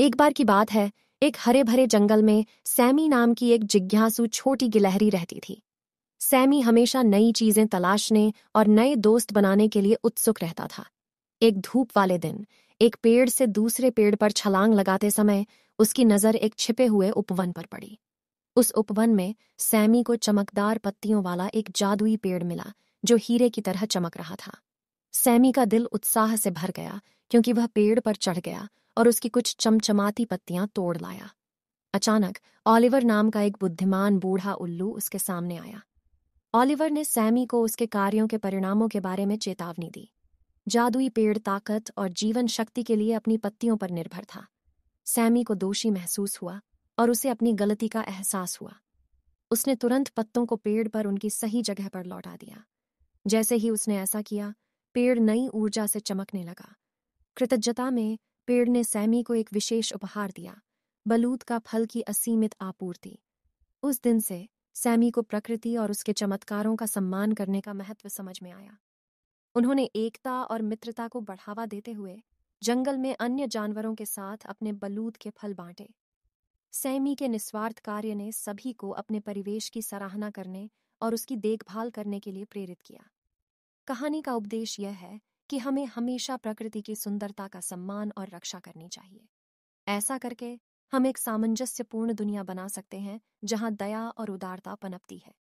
एक बार की बात है एक हरे भरे जंगल में सैमी नाम की एक जिज्ञासु छोटी गिलहरी रहती थी सैमी हमेशा नई चीजें तलाशने और नए दोस्त बनाने के लिए उत्सुक रहता था एक धूप वाले दिन एक पेड़ से दूसरे पेड़ पर छलांग लगाते समय उसकी नजर एक छिपे हुए उपवन पर पड़ी उस उपवन में सैमी को चमकदार पत्तियों वाला एक जादुई पेड़ मिला जो हीरे की तरह चमक रहा था सैमी का दिल उत्साह से भर गया क्योंकि वह पेड़ पर चढ़ गया और उसकी कुछ चमचमाती पत्तियां तोड़ लाया अचानक ऑलिवर नाम का एक बुद्धिमान बूढ़ा उल्लू उसके सामने आया ऑलिवर ने सैमी को उसके कार्यों के परिणामों के बारे में चेतावनी दी जादुई पेड़ ताकत और जीवन शक्ति के लिए अपनी पत्तियों पर निर्भर था सैमी को दोषी महसूस हुआ और उसे अपनी गलती का एहसास हुआ उसने तुरंत पत्तों को पेड़ पर उनकी सही जगह पर लौटा दिया जैसे ही उसने ऐसा किया पेड़ नई ऊर्जा से चमकने लगा कृतज्ञता में पेड़ ने सैमी को एक विशेष उपहार दिया बलूत का फल की असीमित आपूर्ति उस दिन से सैमी को प्रकृति और उसके चमत्कारों का सम्मान करने का महत्व समझ में आया उन्होंने एकता और मित्रता को बढ़ावा देते हुए जंगल में अन्य जानवरों के साथ अपने बलूत के फल बांटे सैमी के निस्वार्थ कार्य ने सभी को अपने परिवेश की सराहना करने और उसकी देखभाल करने के लिए प्रेरित किया कहानी का उपदेश यह है कि हमें हमेशा प्रकृति की सुंदरता का सम्मान और रक्षा करनी चाहिए ऐसा करके हम एक सामंजस्यपूर्ण दुनिया बना सकते हैं जहां दया और उदारता पनपती है